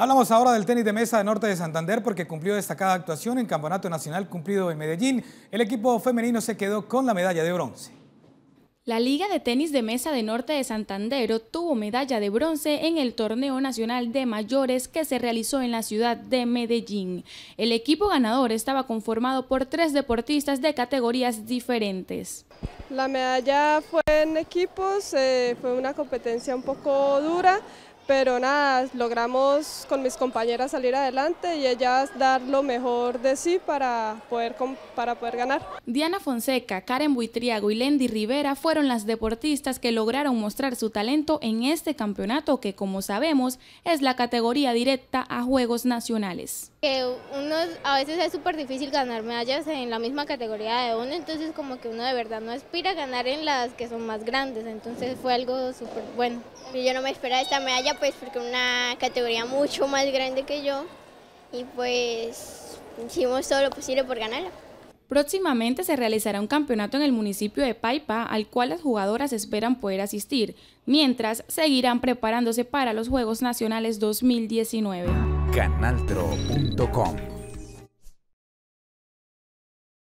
Hablamos ahora del tenis de mesa de Norte de Santander porque cumplió destacada actuación en Campeonato Nacional cumplido en Medellín. El equipo femenino se quedó con la medalla de bronce. La Liga de Tenis de Mesa de Norte de Santander obtuvo medalla de bronce en el Torneo Nacional de Mayores que se realizó en la ciudad de Medellín. El equipo ganador estaba conformado por tres deportistas de categorías diferentes. La medalla fue en equipos, eh, fue una competencia un poco dura, pero nada, logramos con mis compañeras salir adelante y ellas dar lo mejor de sí para poder, para poder ganar. Diana Fonseca, Karen Buitriago y Lendi Rivera fueron las deportistas que lograron mostrar su talento en este campeonato que, como sabemos, es la categoría directa a Juegos Nacionales. uno, a veces es súper difícil ganar medallas en la misma categoría de uno, entonces como que uno de verdad no aspira a ganar en las que son más grandes, entonces fue algo súper bueno. Yo no me esperaba esta medalla pues porque una categoría mucho más grande que yo y pues hicimos todo lo posible por ganarla. Próximamente se realizará un campeonato en el municipio de Paipa al cual las jugadoras esperan poder asistir, mientras seguirán preparándose para los Juegos Nacionales 2019. Canaltro.com